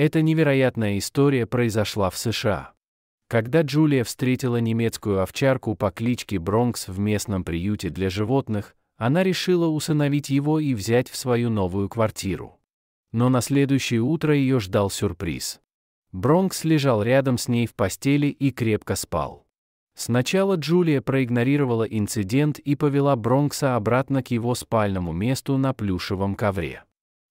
Эта невероятная история произошла в США. Когда Джулия встретила немецкую овчарку по кличке Бронкс в местном приюте для животных, она решила усыновить его и взять в свою новую квартиру. Но на следующее утро ее ждал сюрприз. Бронкс лежал рядом с ней в постели и крепко спал. Сначала Джулия проигнорировала инцидент и повела Бронкса обратно к его спальному месту на плюшевом ковре.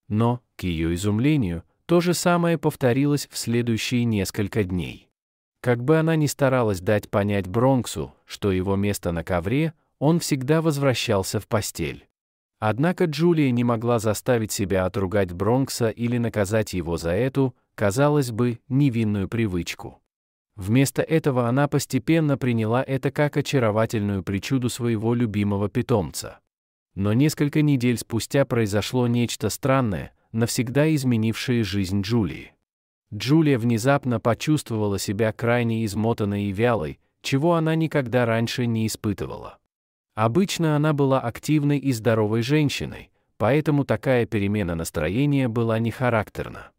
Но, к ее изумлению, то же самое повторилось в следующие несколько дней. Как бы она ни старалась дать понять Бронксу, что его место на ковре, он всегда возвращался в постель. Однако Джулия не могла заставить себя отругать Бронкса или наказать его за эту, казалось бы, невинную привычку. Вместо этого она постепенно приняла это как очаровательную причуду своего любимого питомца. Но несколько недель спустя произошло нечто странное, навсегда изменившие жизнь Джулии. Джулия внезапно почувствовала себя крайне измотанной и вялой, чего она никогда раньше не испытывала. Обычно она была активной и здоровой женщиной, поэтому такая перемена настроения была не характерна.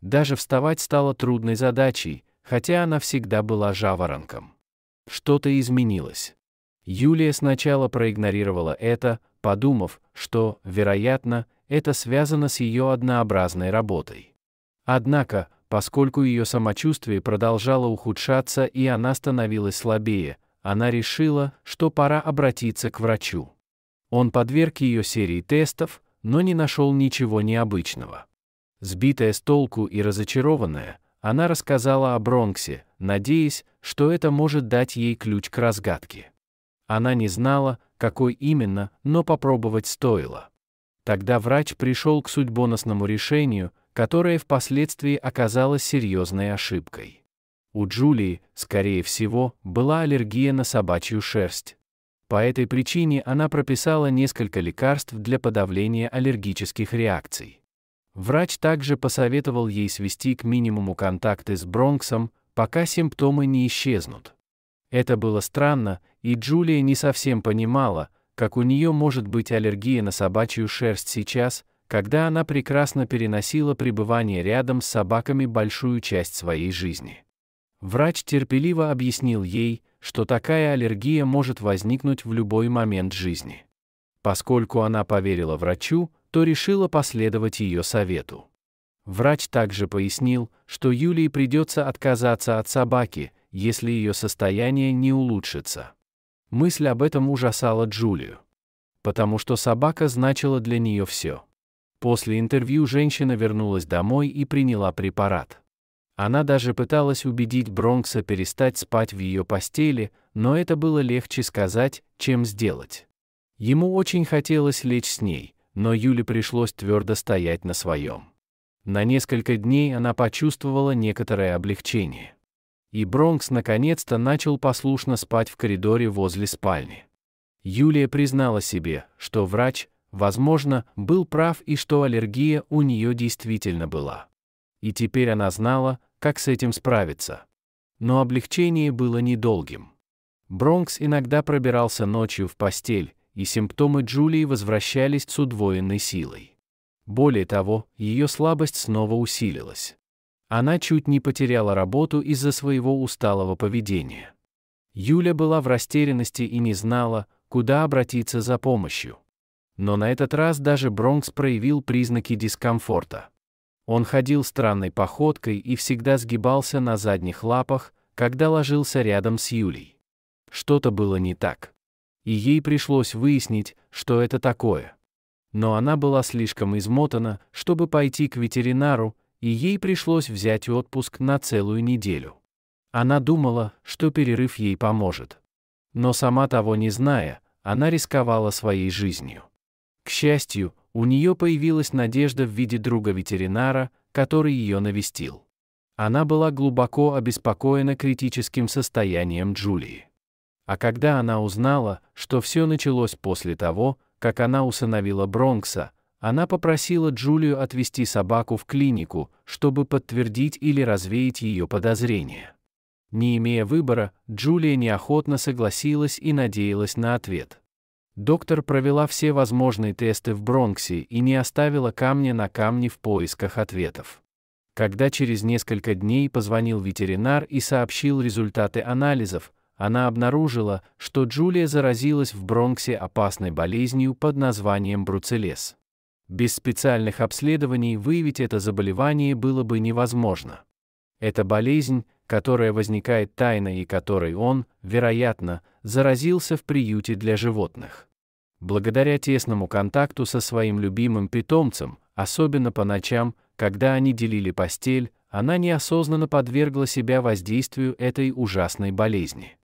Даже вставать стало трудной задачей, хотя она всегда была жаворонком. Что-то изменилось. Юлия сначала проигнорировала это, подумав, что, вероятно, это связано с ее однообразной работой. Однако, поскольку ее самочувствие продолжало ухудшаться и она становилась слабее, она решила, что пора обратиться к врачу. Он подверг ее серии тестов, но не нашел ничего необычного. Сбитая с толку и разочарованная, она рассказала о Бронксе, надеясь, что это может дать ей ключ к разгадке. Она не знала, какой именно, но попробовать стоило. Тогда врач пришел к судьбоносному решению, которое впоследствии оказалось серьезной ошибкой. У Джулии, скорее всего, была аллергия на собачью шерсть. По этой причине она прописала несколько лекарств для подавления аллергических реакций. Врач также посоветовал ей свести к минимуму контакты с Бронксом, пока симптомы не исчезнут. Это было странно, и Джулия не совсем понимала, как у нее может быть аллергия на собачью шерсть сейчас, когда она прекрасно переносила пребывание рядом с собаками большую часть своей жизни. Врач терпеливо объяснил ей, что такая аллергия может возникнуть в любой момент жизни. Поскольку она поверила врачу, то решила последовать ее совету. Врач также пояснил, что Юлии придется отказаться от собаки, если ее состояние не улучшится. Мысль об этом ужасала Джулию. Потому что собака значила для нее все. После интервью женщина вернулась домой и приняла препарат. Она даже пыталась убедить Бронкса перестать спать в ее постели, но это было легче сказать, чем сделать. Ему очень хотелось лечь с ней, но Юле пришлось твердо стоять на своем. На несколько дней она почувствовала некоторое облегчение и Бронкс наконец-то начал послушно спать в коридоре возле спальни. Юлия признала себе, что врач, возможно, был прав и что аллергия у нее действительно была. И теперь она знала, как с этим справиться. Но облегчение было недолгим. Бронкс иногда пробирался ночью в постель, и симптомы Джулии возвращались с удвоенной силой. Более того, ее слабость снова усилилась. Она чуть не потеряла работу из-за своего усталого поведения. Юля была в растерянности и не знала, куда обратиться за помощью. Но на этот раз даже Бронкс проявил признаки дискомфорта. Он ходил странной походкой и всегда сгибался на задних лапах, когда ложился рядом с Юлей. Что-то было не так. И ей пришлось выяснить, что это такое. Но она была слишком измотана, чтобы пойти к ветеринару, и ей пришлось взять отпуск на целую неделю. Она думала, что перерыв ей поможет. Но сама того не зная, она рисковала своей жизнью. К счастью, у нее появилась надежда в виде друга-ветеринара, который ее навестил. Она была глубоко обеспокоена критическим состоянием Джулии. А когда она узнала, что все началось после того, как она усыновила Бронкса, она попросила Джулию отвезти собаку в клинику, чтобы подтвердить или развеять ее подозрения. Не имея выбора, Джулия неохотно согласилась и надеялась на ответ. Доктор провела все возможные тесты в Бронксе и не оставила камня на камне в поисках ответов. Когда через несколько дней позвонил ветеринар и сообщил результаты анализов, она обнаружила, что Джулия заразилась в Бронксе опасной болезнью под названием бруцеллез. Без специальных обследований выявить это заболевание было бы невозможно. Это болезнь, которая возникает тайно и которой он, вероятно, заразился в приюте для животных. Благодаря тесному контакту со своим любимым питомцем, особенно по ночам, когда они делили постель, она неосознанно подвергла себя воздействию этой ужасной болезни.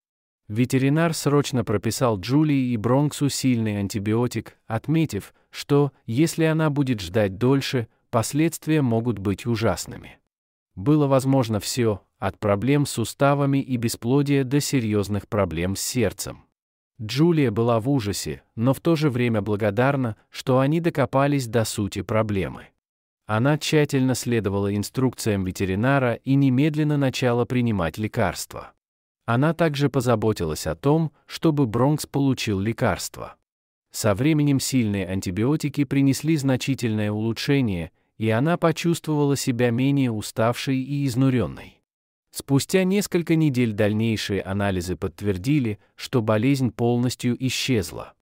Ветеринар срочно прописал Джулии и Бронксу сильный антибиотик, отметив, что, если она будет ждать дольше, последствия могут быть ужасными. Было возможно все, от проблем с суставами и бесплодия до серьезных проблем с сердцем. Джулия была в ужасе, но в то же время благодарна, что они докопались до сути проблемы. Она тщательно следовала инструкциям ветеринара и немедленно начала принимать лекарства. Она также позаботилась о том, чтобы Бронкс получил лекарства. Со временем сильные антибиотики принесли значительное улучшение, и она почувствовала себя менее уставшей и изнуренной. Спустя несколько недель дальнейшие анализы подтвердили, что болезнь полностью исчезла.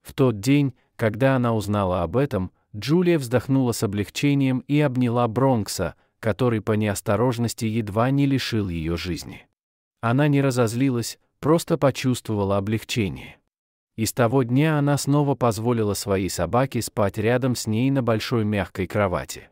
В тот день, когда она узнала об этом, Джулия вздохнула с облегчением и обняла Бронкса, который по неосторожности едва не лишил ее жизни. Она не разозлилась, просто почувствовала облегчение. И с того дня она снова позволила своей собаке спать рядом с ней на большой мягкой кровати.